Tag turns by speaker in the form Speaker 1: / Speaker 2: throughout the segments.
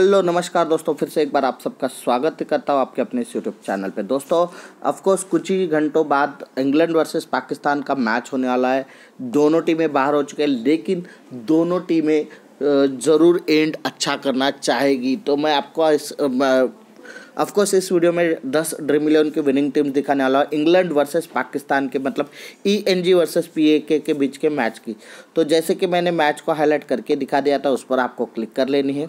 Speaker 1: hello नमस्कार दोस्तों फिर से एक बार आप सबका स्वागत करता हूँ आपके अपने इस यूट्यूब चैनल पे दोस्तों कोर्स कुछ ही घंटों बाद इंग्लैंड वर्सेस पाकिस्तान का मैच होने वाला है दोनों टीमें बाहर हो चुके हैं लेकिन दोनों टीमें ज़रूर एंड अच्छा करना चाहेगी तो मैं आपको इस कोर्स इस वीडियो में दस ड्रीम इलेवन की विनिंग टीम दिखाने वाला हूँ इंग्लैंड वर्सेस पाकिस्तान के मतलब E N G versus P A K के बीच के मैच की तो जैसे कि मैंने मैच को हाईलाइट करके दिखा दिया था उस पर आपको क्लिक कर लेनी है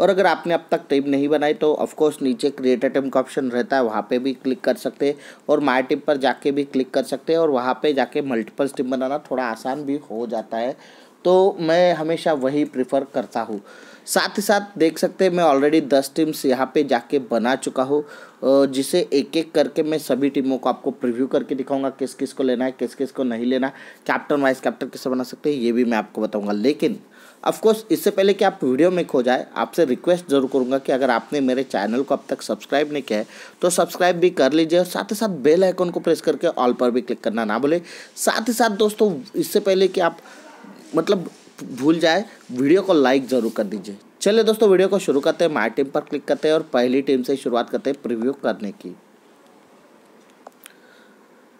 Speaker 1: और अगर आपने अब तक टिप नहीं बनाई तो ऑफकोर्स नीचे क्रिएट अटेम का ऑप्शन रहता है वहाँ पे भी क्लिक कर सकते हैं और माय टिप पर जाके भी क्लिक कर सकते हैं और वहाँ पे जाके मल्टीपल टिप बनाना थोड़ा आसान भी हो जाता है तो मैं हमेशा वही प्रिफर करता हूँ साथ ही साथ देख सकते हैं मैं ऑलरेडी दस टीम्स यहाँ पे जाके बना चुका हूँ जिसे एक एक करके मैं सभी टीमों को आपको प्रीव्यू करके दिखाऊंगा किस किस को लेना है किस किस को नहीं लेना कैप्टन वाइस कैप्टन किससे बना सकते हैं ये भी मैं आपको बताऊंगा लेकिन अफकोर्स इससे पहले कि आप वीडियो में खो जाए आपसे रिक्वेस्ट जरूर करूंगा कि अगर आपने मेरे चैनल को अब तक सब्सक्राइब नहीं किया है तो सब्सक्राइब भी कर लीजिए और साथ ही साथ बेल आइकन को प्रेस करके ऑल पर भी क्लिक करना ना भूलें साथ ही साथ दोस्तों इससे पहले कि आप मतलब भूल जाए वीडियो को लाइक ज़रूर कर दीजिए चलिए दोस्तों वीडियो को शुरू करते हैं माई टीम पर क्लिक करते हैं और पहली टीम से शुरुआत करते हैं प्रिव्यू करने की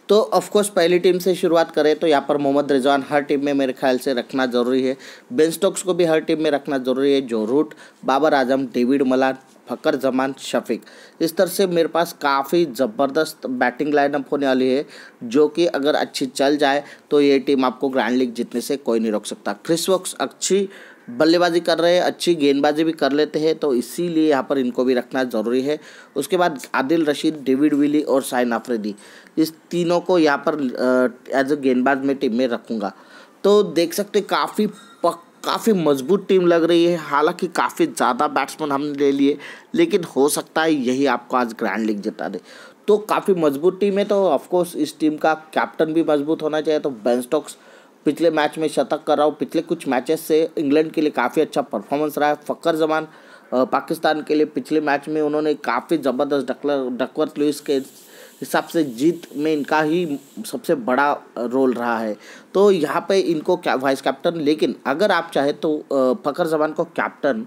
Speaker 1: तो ऑफकोर्स पहली टीम से शुरुआत करें तो यहाँ पर मोहम्मद रिजवान हर टीम में मेरे ख्याल से रखना ज़रूरी है बेन स्टोक्स को भी हर टीम में रखना ज़रूरी है जो Root Babar Azam David Malan Fakhar Zaman Shafique इस तरह से मेरे पास काफ़ी ज़बरदस्त बैटिंग लाइनअप होने वाली है जो कि अगर अच्छी चल जाए तो ये टीम आपको ग्रैंड लीग जीतने से कोई नहीं रोक सकता क्रिस वॉक्स अच्छी बल्लेबाजी कर रहे हैं अच्छी गेंदबाजी भी कर लेते हैं तो इसीलिए यहाँ पर इनको भी रखना ज़रूरी है उसके बाद आदिल रशीद डेविड विली और साइन आफ्रेदी इस तीनों को यहाँ पर एज अ गेंदबाज में टीम में रखूँगा तो देख सकते काफ़ी काफ़ी मजबूत टीम लग रही है हालांकि काफ़ी ज़्यादा बैट्समैन हमने ले लिए लेकिन हो सकता है यही आपको आज ग्रैंड लीग जिता दे तो काफ़ी मजबूत टीम है तो ऑफकोर्स इस टीम का कैप्टन भी मजबूत होना चाहिए तो बेन स्टॉक्स पिछले मैच में शतक कर रहा हूँ पिछले कुछ मैचेस से इंग्लैंड के लिए काफ़ी अच्छा परफॉर्मेंस रहा है फ़कर जमान पाकिस्तान के लिए पिछले मैच में उन्होंने काफ़ी ज़बरदस्त डकलर डकवर्थ लुइस के हिसाब से जीत में इनका ही सबसे बड़ा रोल रहा है तो यहाँ पे इनको क्या वाइस कैप्टन लेकिन अगर आप चाहे तो फ़कर जमान को कैप्टन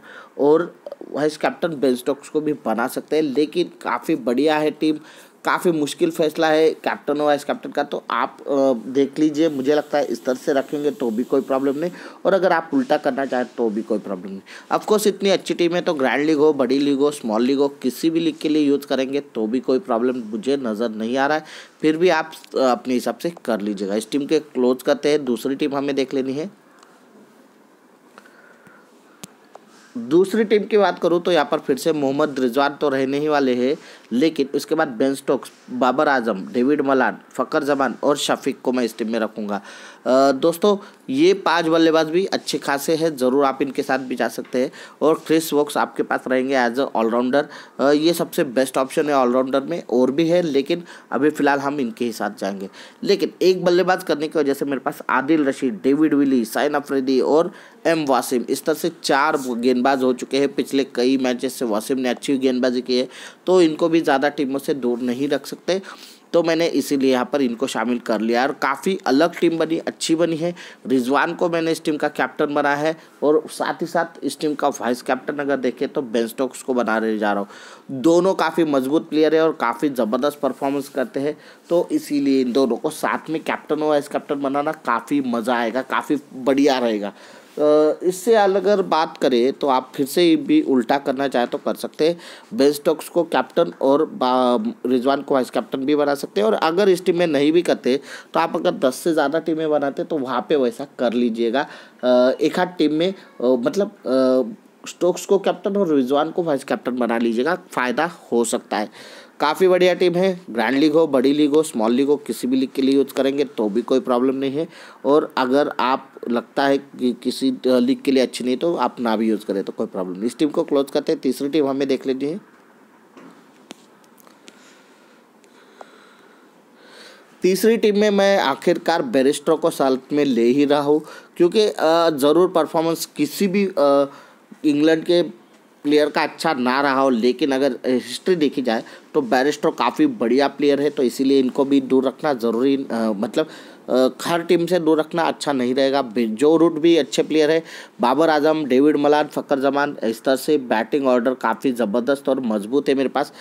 Speaker 1: और वाइस कैप्टन बेन स्टॉक्स को भी बना सकते हैं लेकिन काफ़ी बढ़िया है टीम काफ़ी मुश्किल फैसला है कैप्टन वाइस कैप्टन का तो आप देख लीजिए मुझे लगता है इस तरह से रखेंगे तो भी कोई प्रॉब्लम नहीं और अगर आप उल्टा करना चाहें तो भी कोई प्रॉब्लम नहीं अफकोर्स इतनी अच्छी टीम है तो ग्रैंड लीग हो बड़ी लीग हो स्मॉल लीग हो किसी भी लीग के लिए यूज़ करेंगे तो भी कोई प्रॉब्लम मुझे नज़र नहीं आ रहा है फिर भी आप अपने हिसाब से कर लीजिएगा इस टीम के क्लोज करते हैं दूसरी टीम हमें देख लेनी है दूसरी टीम की बात करूँ तो यहाँ पर फिर से मोहम्मद रिजवान तो रहने ही वाले हैं लेकिन उसके बाद Ben Stokes Babar Azam David Malan Fakhar Zaman और शफीक को मैं इस टीम में रखूँगा दोस्तों ये पांच बल्लेबाज भी अच्छे खासे हैं ज़रूर आप इनके साथ भी जा सकते हैं और क्रिस वोक्स आपके पास रहेंगे एज अ ऑलराउंडर ये सबसे बेस्ट ऑप्शन है ऑलराउंडर में और भी है लेकिन अभी फ़िलहाल हम इनके ही साथ जाएंगे लेकिन एक बल्लेबाज करने की वजह से मेरे पास आदिल रशीद डेविड विली साइन अफरीदी और एम वासिम इस तरह से चार गेंदबाज हो चुके हैं पिछले कई मैचेस से वासिम ने अच्छी गेंदबाजी की है तो इनको भी भी ज़्यादा टीमों से दूर नहीं रख सकते तो मैंने इसीलिए यहाँ पर इनको शामिल कर लिया और काफ़ी अलग टीम बनी अच्छी बनी है रिजवान को मैंने इस टीम का कैप्टन बनाया है और साथ ही साथ इस टीम का वाइस कैप्टन अगर देखें तो बेंस्टोक्स को बना रहे जा रहा हूँ दोनों काफ़ी मजबूत प्लेयर है और काफ़ी ज़बरदस्त परफॉर्मेंस करते हैं तो इसीलिए इन दोनों को साथ में कैप्टन और वाइस कैप्टन बनाना काफ़ी मज़ा आएगा काफ़ी बढ़िया रहेगा इससे अगर बात करें तो आप फिर से भी उल्टा करना चाहे तो कर सकते हैं बेन स्टोक्स को कैप्टन और रिजवान को वाइस कैप्टन भी बना सकते हैं और अगर इस टीम में नहीं भी करते तो आप अगर दस से ज़्यादा टीमें बनाते तो वहाँ पे वैसा कर लीजिएगा एक हाथ टीम में मतलब स्टोक्स को कैप्टन और रिजवान को वाइस कैप्टन बना लीजिएगा फ़ायदा हो सकता है काफ़ी बढ़िया टीम है ग्रैंड लीग हो बड़ी लीग हो स्मॉल लीग हो किसी भी लीग के लिए यूज़ करेंगे तो भी कोई प्रॉब्लम नहीं है और अगर आप लगता है कि किसी लीग के लिए अच्छी नहीं तो आप ना भी यूज़ करें तो कोई प्रॉब्लम नहीं इस टीम को क्लोज करते हैं तीसरी टीम हमें देख लेनी है तीसरी टीम में मैं आखिरकार बैरिस्टर को साथ में ले ही रहा हूँ क्योंकि ज़रूर परफॉर्मेंस किसी भी इंग्लैंड के प्लेयर का अच्छा ना रहा हो लेकिन अगर हिस्ट्री देखी जाए तो बैरिस्टर काफ़ी बढ़िया प्लेयर है तो इसीलिए इनको भी दूर रखना ज़रूरी मतलब हर टीम से दूर रखना अच्छा नहीं रहेगा जो रूट भी अच्छे प्लेयर है बाबर आजम डेविड मलान फ़कर जमान इस तरह से बैटिंग ऑर्डर काफ़ी ज़बरदस्त और मजबूत है मेरे पास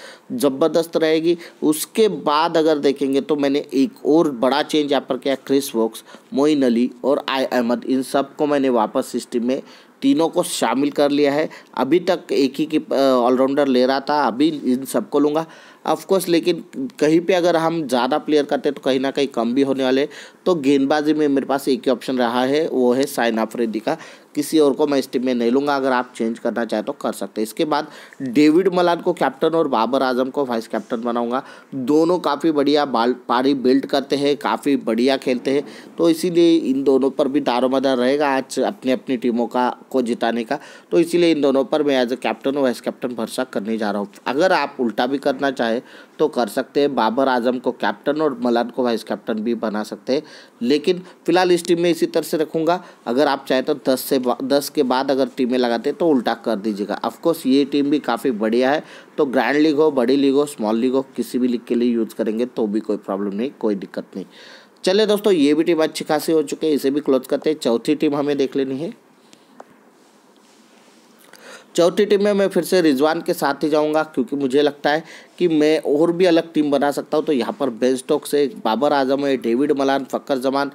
Speaker 1: ज़बरदस्त रहेगी उसके बाद अगर देखेंगे तो मैंने एक और बड़ा चेंज यहाँ पर किया क्रिस वॉक्स मोइन अली और आई अहमद इन सबको मैंने वापस इस टीम में तीनों को शामिल कर लिया है अभी तक एक ही की ऑलराउंडर ले रहा था अभी इन सबको लूँगा ऑफकोर्स लेकिन कहीं पे अगर हम ज़्यादा प्लेयर करते हैं तो कहीं ना कहीं कम भी होने वाले तो गेंदबाजी में मेरे पास एक ही ऑप्शन रहा है वो है साइन ऑफ का किसी और को मैं इस टीम में नहीं लूँगा अगर आप चेंज करना चाहे तो कर सकते हैं इसके बाद डेविड मलान को कैप्टन और बाबर आजम को वाइस कैप्टन बनाऊंगा दोनों काफ़ी बढ़िया बाल पारी बिल्ड करते हैं काफ़ी बढ़िया खेलते हैं तो इसीलिए इन दोनों पर भी दारोमदार रहेगा आज अपनी अपनी टीमों का को जिताने का तो इसीलिए इन दोनों पर मैं एज ए कैप्टन और वाइस कैप्टन भरोसा करने जा रहा हूँ अगर आप उल्टा भी करना चाहें तो कर सकते हैं बाबर आजम को कैप्टन और मलान को वाइस कैप्टन भी बना सकते हैं लेकिन फिलहाल इस टीम में इसी तरह से रखूँगा अगर आप चाहें तो दस से दस के बाद अगर टीमें लगाते तो उल्टा कर दीजिएगा ऑफकोर्स ये टीम भी काफ़ी बढ़िया है तो ग्रैंड लीग हो बड़ी लीग हो स्मॉल लीग हो किसी भी लीग के लिए यूज़ करेंगे तो भी कोई प्रॉब्लम नहीं कोई दिक्कत नहीं चले दोस्तों ये भी टीम अच्छी खासी हो चुकी है इसे भी क्लोज करते हैं चौथी टीम हमें देख लेनी है चौथी टीम में मैं फिर से रिजवान के साथ ही जाऊंगा क्योंकि मुझे लगता है कि मैं और भी अलग टीम बना सकता हूं तो यहाँ पर बेंस्टॉक से बाबर आजम है डेविड मलान फ़कर जमान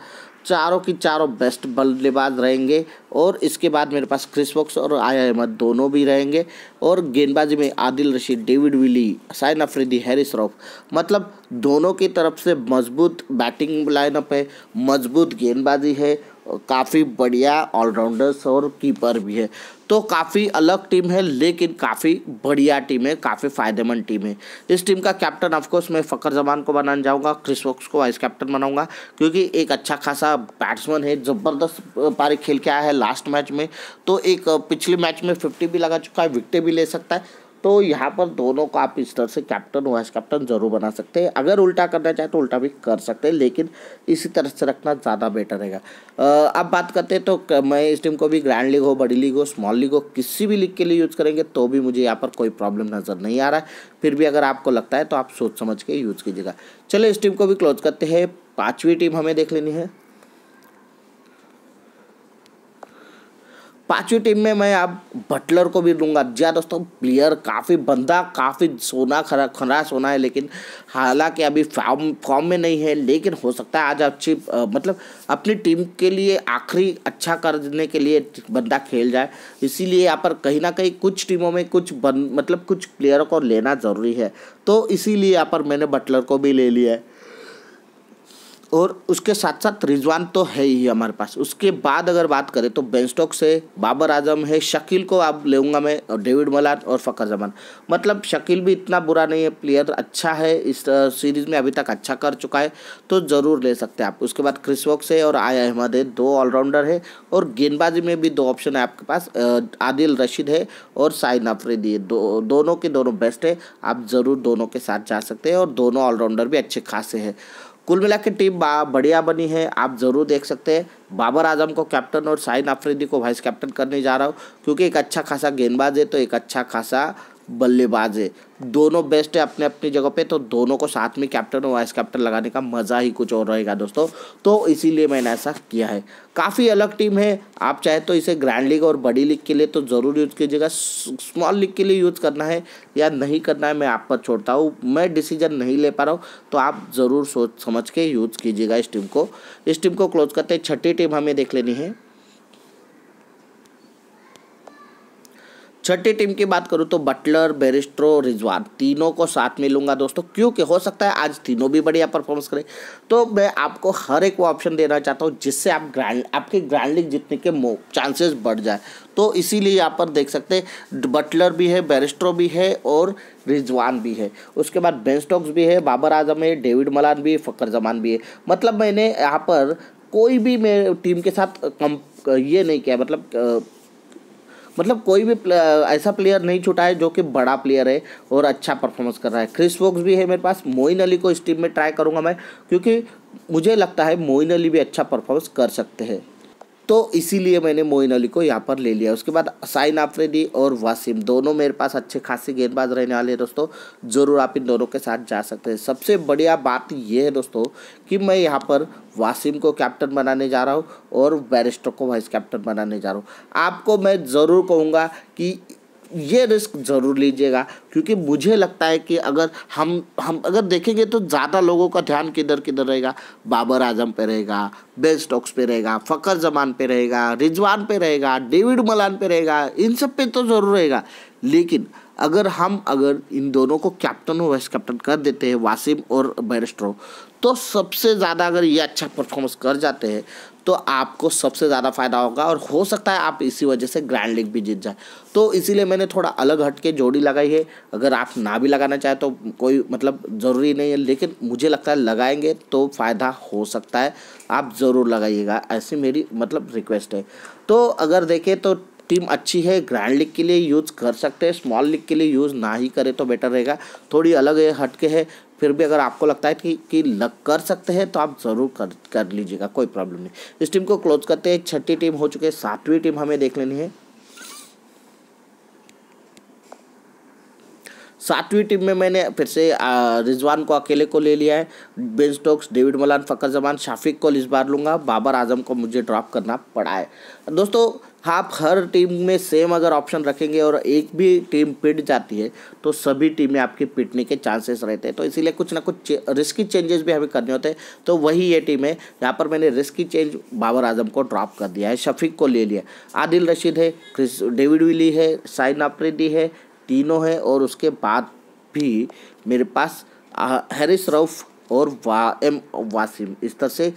Speaker 1: चारों की चारों बेस्ट बल्लेबाज रहेंगे और इसके बाद मेरे पास क्रिस वॉक्स और आया अहमद दोनों भी रहेंगे और गेंदबाजी में आदिल रशीद डेविड विली साइन अफरीदी हैरिस रॉफ मतलब दोनों की तरफ से मजबूत बैटिंग लाइनअप है मजबूत गेंदबाजी है काफ़ी बढ़िया ऑलराउंडर्स और कीपर भी है तो काफ़ी अलग टीम है लेकिन काफ़ी बढ़िया टीम है काफ़ी फायदेमंद टीम है इस टीम का कैप्टन ऑफकोर्स मैं फ़कर जमान को बनाने जाऊँगा क्रिस वॉक्स को वाइस कैप्टन बनाऊँगा क्योंकि एक अच्छा खासा बैट्समैन है ज़बरदस्त पारी खेल के आया है लास्ट मैच में तो एक पिछले मैच में फिफ्टी भी लगा चुका है विकटें भी ले सकता है तो यहाँ पर दोनों को आप इस तरह से कैप्टन वाइस कैप्टन जरूर बना सकते हैं अगर उल्टा करना चाहे तो उल्टा भी कर सकते हैं लेकिन इसी तरह से रखना ज़्यादा बेटर रहेगा अब बात करते हैं तो मैं इस टीम को भी ग्रैंड लीग हो बड़ी लीग हो स्मॉल लीग हो किसी भी लीग के लिए यूज़ करेंगे तो भी मुझे यहाँ पर कोई प्रॉब्लम नज़र नहीं आ रहा है फिर भी अगर आपको लगता है तो आप सोच समझ के यूज़ कीजिएगा चलो इस टीम को भी क्लोज करते हैं पाँचवीं टीम हमें देख लेनी है पांचवी टीम में मैं अब बटलर को भी लूँगा जी हाँ दोस्तों प्लेयर काफ़ी बंदा काफ़ी सोना खरा खराश होना है लेकिन हालांकि अभी फॉर्म फॉर्म में नहीं है लेकिन हो सकता है आज अच्छी मतलब अपनी टीम के लिए आखिरी अच्छा करने के लिए बंदा खेल जाए इसीलिए यहाँ पर कहीं ना कहीं कुछ टीमों में कुछ बन मतलब कुछ प्लेयर को लेना ज़रूरी है तो इसीलिए यहाँ पर मैंने बटलर को भी ले लिया है और उसके साथ साथ रिजवान तो है ही हमारे पास उसके बाद अगर बात करें तो बेंस्टॉक से बाबर आजम है शकील को आप लेऊंगा मैं और डेविड मलान और फ़खर जमान मतलब शकील भी इतना बुरा नहीं है प्लेयर अच्छा है इस सीरीज़ में अभी तक अच्छा कर चुका है तो ज़रूर ले सकते हैं आप उसके बाद क्रिस वॉक्स है और आय अहमद है दो ऑलराउंडर है और गेंदबाजी में भी दो ऑप्शन है आपके पास आदिल रशीद है और साइन अफरीदी है दो, दोनों के दोनों बेस्ट है आप ज़रूर दोनों के साथ जा सकते हैं और दोनों ऑलराउंडर भी अच्छे खासे हैं कुल मिला टीम बढ़िया बनी है आप ज़रूर देख सकते हैं बाबर आजम को कैप्टन और साइन आफरीदी को वाइस कैप्टन करने जा रहा हूँ क्योंकि एक अच्छा खासा गेंदबाज है तो एक अच्छा खासा बल्लेबाज है दोनों बेस्ट है अपने अपनी जगह पे तो दोनों को साथ में कैप्टन और वाइस कैप्टन लगाने का मज़ा ही कुछ और रहेगा दोस्तों तो इसीलिए मैंने ऐसा किया है काफ़ी अलग टीम है आप चाहे तो इसे ग्रैंड लीग और बड़ी लीग के लिए तो ज़रूर यूज़ कीजिएगा स्मॉल लीग के लिए यूज़ करना है या नहीं करना है मैं आप पर छोड़ता हूँ मैं डिसीजन नहीं ले पा रहा हूँ तो आप ज़रूर सोच समझ के यूज़ कीजिएगा इस टीम को इस टीम को क्लोज करते छठी टीम हमें देख लेनी है छठी टीम की बात करूँ तो बटलर बेरिस्ट्रो रिजवान तीनों को साथ में लूँगा दोस्तों क्योंकि हो सकता है आज तीनों भी बढ़िया परफॉर्मेंस करें तो मैं आपको हर एक वो ऑप्शन देना चाहता हूँ जिससे आप ग्रैंड आपके ग्रैंड लीग जीतने के मो चांसेस बढ़ जाए तो इसीलिए यहाँ पर देख सकते हैं बटलर भी है बेरिस्ट्रो भी है और रिजवान भी है उसके बाद बेंस्टॉक्स भी है बाबर आजम है डेविड मलान भी है फ़कर जमान भी है मतलब मैंने यहाँ पर कोई भी मेरे टीम के साथ कम ये नहीं किया मतलब मतलब कोई भी प्ले, ऐसा प्लेयर नहीं छुटा है जो कि बड़ा प्लेयर है और अच्छा परफॉर्मेंस कर रहा है क्रिस वोक्स भी है मेरे पास मोइन अली को इस टीम में ट्राई करूँगा मैं क्योंकि मुझे लगता है मोइन अली भी अच्छा परफॉर्मेंस कर सकते हैं तो इसीलिए मैंने मोइन अली को यहाँ पर ले लिया उसके बाद साइन आफ्रेदी और वासिम दोनों मेरे पास अच्छे खासे गेंदबाज रहने वाले हैं दोस्तों ज़रूर आप इन दोनों के साथ जा सकते हैं सबसे बढ़िया बात यह है दोस्तों कि मैं यहाँ पर वासिम को कैप्टन बनाने जा रहा हूँ और बैरिस्टर को वाइस कैप्टन बनाने जा रहा हूँ आपको मैं ज़रूर कहूँगा कि ये रिस्क ज़रूर लीजिएगा क्योंकि मुझे लगता है कि अगर हम हम अगर देखेंगे तो ज़्यादा लोगों का ध्यान किधर किधर रहेगा बाबर आजम पे रहेगा बेल स्टॉक्स पे रहेगा फ़कर जमान पे रहेगा रिजवान पे रहेगा डेविड मलान पे रहेगा इन सब पे तो ज़रूर रहेगा लेकिन अगर हम अगर इन दोनों को कैप्टन और वाइस कैप्टन कर देते हैं वासिम और बैरिस्ट्रो तो सबसे ज़्यादा अगर ये अच्छा परफॉर्मेंस कर जाते हैं तो आपको सबसे ज़्यादा फ़ायदा होगा और हो सकता है आप इसी वजह से ग्रैंड लीग भी जीत जाए तो इसीलिए मैंने थोड़ा अलग हट के जोड़ी लगाई है अगर आप ना भी लगाना चाहें तो कोई मतलब ज़रूरी नहीं है लेकिन मुझे लगता है लगाएंगे तो फ़ायदा हो सकता है आप ज़रूर लगाइएगा ऐसी मेरी मतलब रिक्वेस्ट है तो अगर देखें तो टीम अच्छी है ग्रैंड लीग के लिए यूज़ कर सकते हैं स्मॉल लीग के लिए यूज़ ना ही करें तो बेटर रहेगा थोड़ी अलग है हटके है फिर भी अगर आपको लगता है कि कि लग कर सकते हैं तो आप ज़रूर कर कर लीजिएगा कोई प्रॉब्लम नहीं इस टीम को क्लोज करते हैं छठी टीम हो चुके सातवीं टीम हमें देख लेनी है सातवीं टीम में मैंने फिर से रिजवान को अकेले को ले लिया है Ben Stokes David Malan Fakhar Zaman Shafique को इस बार लूँगा बाबर आजम को मुझे ड्रॉप करना पड़ा है दोस्तों आप हर टीम में सेम अगर ऑप्शन रखेंगे और एक भी टीम पिट जाती है तो सभी टीमें आपकी पिटने के चांसेस रहते हैं तो इसीलिए कुछ ना कुछ रिस्की चेंजेस भी हमें करने होते हैं तो वही ये टीम है यहाँ पर मैंने रिस्की चेंज बाबर आजम को ड्रॉप कर दिया है शफीक को ले लिया आदिल रशीद है क्रिस डेविड विली है साइन अप्रेडी है तीनों है और उसके बाद भी मेरे पास हैरिस रऊफ़ और वा एम वासिम इस तरह से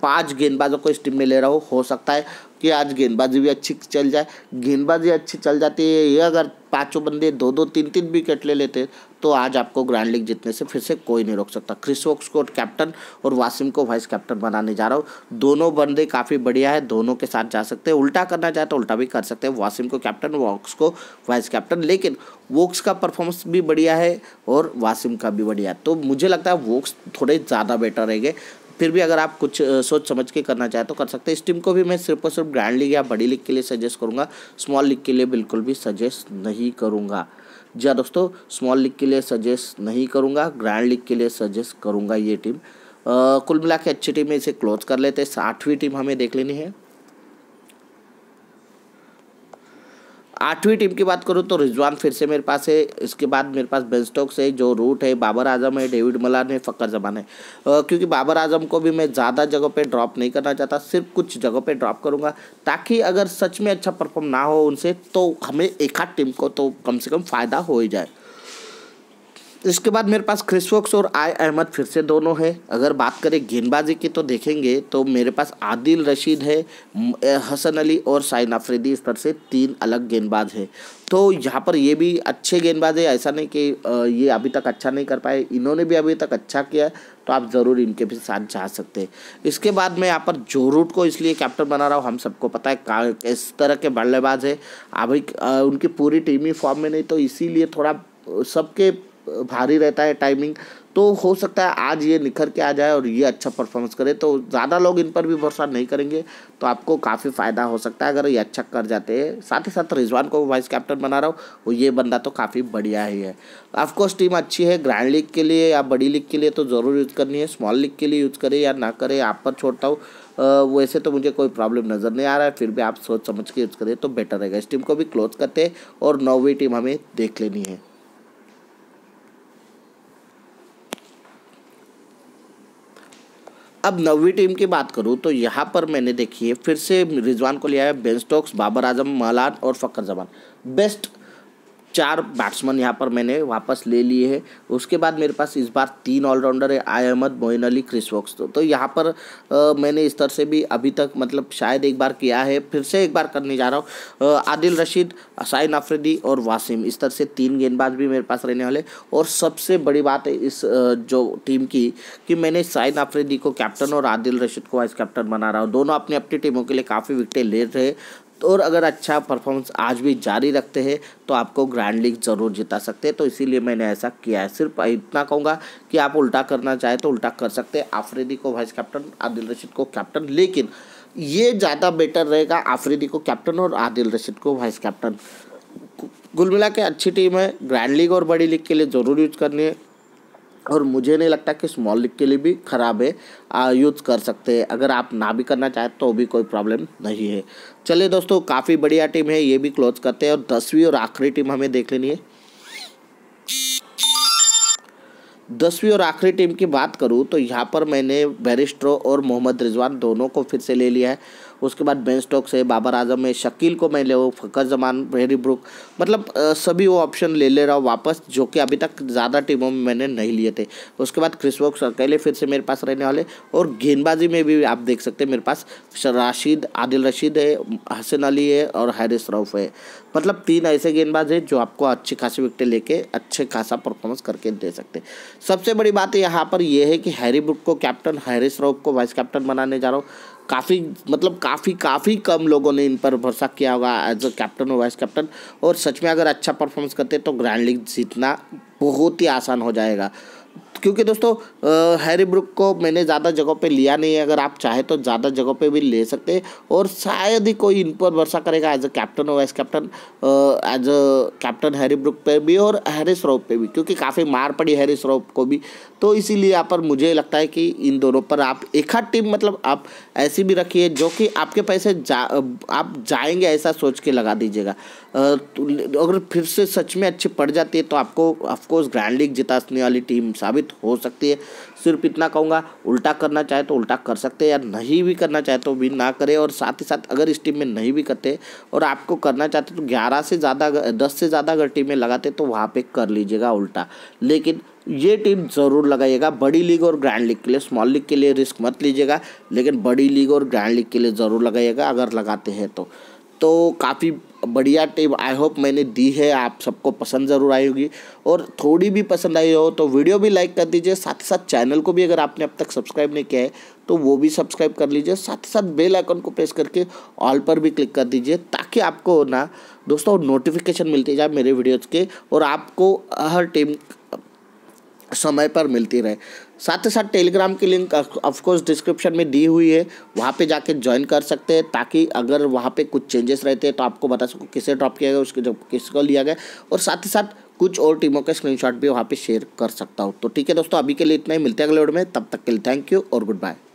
Speaker 1: पांच गेंदबाजों को इस टीम में ले रहा हूँ हो सकता है कि आज गेंदबाजी भी अच्छी चल जाए गेंदबाजी अच्छी चल जाती है ये अगर पाँचों बंदे दो दो तीन तीन विकेट ले लेते तो आज आपको ग्रैंड लीग जीतने से फिर से कोई नहीं रोक सकता क्रिस वोक्स को कैप्टन और वासिम को वाइस कैप्टन बनाने जा रहा हूँ दोनों बंदे काफ़ी बढ़िया है दोनों के साथ जा सकते हैं उल्टा करना चाहे तो उल्टा भी कर सकते हैं वासिम को कैप्टन वॉक्स को वाइस कैप्टन लेकिन वोक्स का परफॉर्मेंस भी बढ़िया है और वासिम का भी बढ़िया तो मुझे लगता है वोक्स थोड़े ज़्यादा बेटर रहेंगे फिर भी अगर आप कुछ सोच समझ के करना चाहें तो कर सकते हैं इस टीम को भी मैं सिर्फ और सिर्फ ग्रैंड लीग या बड़ी लीग के लिए सजेस्ट करूँगा स्मॉल लीग के लिए बिल्कुल भी सजेस्ट नहीं करूँगा जी हाँ दोस्तों स्मॉल लीग के लिए सजेस्ट नहीं करूँगा ग्रैंड लीग के लिए सजेस्ट करूँगा ये टीम कुल मिला के अच्छी टीम में इसे क्लोज कर लेते हैं साठवीं टीम हमें देख लेनी है आठवीं टीम की बात करूँ तो रिजवान फिर से मेरे पास है इसके बाद मेरे पास बेंस्टॉक्स है जो रूट है बाबर आजम है डेविड मलान है फ़कर जमान है क्योंकि बाबर आजम को भी मैं ज़्यादा जगह पर ड्रॉप नहीं करना चाहता सिर्फ कुछ जगह पर ड्रॉप करूँगा ताकि अगर सच में अच्छा परफॉर्म ना हो उनसे तो हमें एक आध टीम को तो कम से कम फ़ायदा हो ही जाए इसके बाद मेरे पास क्रिसवोक्स और आय अहमद फिर से दोनों हैं अगर बात करें गेंदबाजी की तो देखेंगे तो मेरे पास आदिल रशीद है हसन अली और साइन अफरीदी इस तरह से तीन अलग गेंदबाज हैं तो यहाँ पर ये भी अच्छे गेंदबाज है ऐसा नहीं कि ये अभी तक अच्छा नहीं कर पाए इन्होंने भी अभी तक अच्छा किया तो आप ज़रूर इनके भी साथ जा सकते हैं इसके बाद मैं यहाँ पर जो रूट को इसलिए कैप्टन बना रहा हूँ हम सबको पता है इस तरह के बल्लेबाज है अभी उनकी पूरी टीम ही फॉर्म में नहीं तो इसीलिए थोड़ा सबके भारी रहता है टाइमिंग तो हो सकता है आज ये निखर के आ जाए और ये अच्छा परफॉर्मेंस करे तो ज़्यादा लोग इन पर भी भरोसा नहीं करेंगे तो आपको काफ़ी फ़ायदा हो सकता है अगर ये अच्छा कर जाते हैं साथ ही साथ रिजवान को वाइस कैप्टन बना रहा हूँ ये बंदा तो काफ़ी बढ़िया ही है ऑफकोर्स टीम अच्छी है ग्रैंड लीग के लिए या बड़ी लीग के लिए तो ज़रूर यूज़ करनी है स्मॉल लीग के लिए यूज़ करें या ना करें आप पर छोड़ता हूँ वैसे तो मुझे कोई प्रॉब्लम नज़र नहीं आ रहा है फिर भी आप सोच समझ के यूज़ करें तो बेटर रहेगा इस टीम को भी क्लोज करते हैं और नौवीं टीम हमें देख लेनी है अब नवी टीम की बात करूँ तो यहाँ पर मैंने देखिए फिर से रिजवान को लिया है Ben Stokes Babar Azam Malan और फ़कर जमान बेस्ट चार बैट्समैन यहाँ पर मैंने वापस ले लिए हैं उसके बाद मेरे पास इस बार तीन ऑलराउंडर है आय अहमद मोइन अली क्रिस वॉक्स तो, तो यहाँ पर आ, मैंने इस तरह से भी अभी तक मतलब शायद एक बार किया है फिर से एक बार करने जा रहा हूँ आदिल रशीद साइन आफरीदी और वासिम इस तरह से तीन गेंदबाज भी मेरे पास रहने वाले और सबसे बड़ी बात है इस जो टीम की कि मैंने साइन आफरीदी को कैप्टन और आदिल रशीद को वाइस कैप्टन बना रहा हूँ दोनों अपनी अपनी टीमों के लिए काफ़ी विकटें ले रहे तो और अगर अच्छा परफॉर्मेंस आज भी जारी रखते हैं तो आपको ग्रैंड लीग ज़रूर जिता सकते हैं तो इसीलिए मैंने ऐसा किया है सिर्फ इतना कहूँगा कि आप उल्टा करना चाहे तो उल्टा कर सकते हैं आफरीदी को वाइस कैप्टन आदिल रशीद को कैप्टन लेकिन ये ज़्यादा बेटर रहेगा आफरीदी को कैप्टन और आदिल रशीद को वाइस कैप्टन गुल मिला के अच्छी टीम है ग्रैंड लीग और बड़ी लीग के लिए ज़रूर यूज करनी है और मुझे नहीं लगता कि स्मॉल लीग के लिए भी ख़राब है यूज़ कर सकते हैं अगर आप ना भी करना चाहें तो भी कोई प्रॉब्लम नहीं है चलिए दोस्तों काफ़ी बढ़िया टीम है ये भी क्लोज करते हैं और दसवीं और आखिरी टीम हमें देख लेनी है दसवीं और आखिरी टीम की बात करूं तो यहाँ पर मैंने बैरिस्ट्रो और मोहम्मद रिजवान दोनों को फिर से ले लिया है उसके बाद बेन स्टॉक्स है बाबर आजम है शकील को मैं ले वो फ़कर जमान वेरी ब्रुक मतलब सभी वो ऑप्शन ले ले रहा हूँ वापस जो कि अभी तक ज़्यादा टीमों में मैंने नहीं लिए थे उसके बाद क्रिस वॉक्स अकेले फिर से मेरे पास रहने वाले और गेंदबाजी में भी आप देख सकते हैं मेरे पास राशिद आदिल रशीद है हसन अली है और हैरिस रऊफ़ है मतलब तीन ऐसे गेंदबाज हैं जो आपको अच्छी खासी विकटें लेके अच्छे खासा परफॉर्मेंस करके दे सकते हैं सबसे बड़ी बात यहाँ पर यह है कि हैरी ब्रुक को कैप्टन हैरिस रऊफ को वाइस कैप्टन बनाने जा रहा हूँ काफ़ी मतलब काफ़ी काफ़ी कम लोगों ने इन पर भरोसा किया होगा एज अ कैप्टन और वाइस कैप्टन और सच में अगर अच्छा परफॉर्मेंस करते तो ग्रैंड लीग जीतना बहुत ही आसान हो जाएगा क्योंकि दोस्तों हैरी ब्रुक को मैंने ज़्यादा जगह पे लिया नहीं है अगर आप चाहे तो ज़्यादा जगह पे भी ले सकते और शायद ही कोई इन पर भरोसा करेगा एज अ कैप्टन और vice captain as a captain Harry Brook पे भी और हैरी रॉफ पे भी क्योंकि काफ़ी मार पड़ी हैरी रॉफ को भी तो इसीलिए यहाँ पर मुझे लगता है कि इन दोनों पर आप एक हाथ टीम मतलब आप ऐसी भी रखिए जो कि आपके पैसे जा आप जाएंगे ऐसा सोच के लगा दीजिएगा तो अगर फिर से सच में अच्छी पड़ जाती है तो आपको ऑफकोर्स ग्रैंड लीग जिताने वाली टीम साबित प्रभावित तो हो सकती है सिर्फ इतना कहूँगा उल्टा करना चाहे तो उल्टा कर सकते हैं या नहीं भी करना चाहे तो भी ना करें और साथ ही साथ अगर इस टीम में नहीं भी करते और आपको करना चाहते तो ग्यारह से ज़्यादा दस से ज़्यादा अगर टीमें लगाते तो वहाँ पर कर लीजिएगा उल्टा लेकिन ये टीम ज़रूर लगाइएगा बड़ी लीग और ग्रैंड लीग के लिए स्मॉल लीग के लिए रिस्क मत लीजिएगा लेकिन बड़ी लीग और ग्रैंड लीग के लिए ज़रूर लगाइएगा अगर लगाते हैं तो तो काफ़ी बढ़िया टिप आई होप मैंने दी है आप सबको पसंद ज़रूर आई होगी और थोड़ी भी पसंद आई हो तो वीडियो भी लाइक कर दीजिए साथ साथ चैनल को भी अगर आपने अब तक सब्सक्राइब नहीं किया है तो वो भी सब्सक्राइब कर लीजिए साथ साथ बेल आइकन को प्रेस करके ऑल पर भी क्लिक कर दीजिए ताकि आपको ना दोस्तों नोटिफिकेशन मिलती जाए मेरे वीडियोज़ के और आपको हर टीम समय पर मिलती रहे साथ ही साथ टेलीग्राम की लिंक ऑफकोर्स डिस्क्रिप्शन में दी हुई है वहाँ पे जाके ज्वाइन कर सकते हैं ताकि अगर वहाँ पे कुछ चेंजेस रहते हैं तो आपको बता सको किसे ड्रॉप किया गया उसके जब किसको लिया गया और साथ ही साथ कुछ और टीमों के स्क्रीनशॉट भी वहाँ पे शेयर कर सकता हूँ तो ठीक है दोस्तों अभी के लिए इतना ही मिलते हैं अगले वीडियो में तब तक के लिए थैंक यू और गुड बाय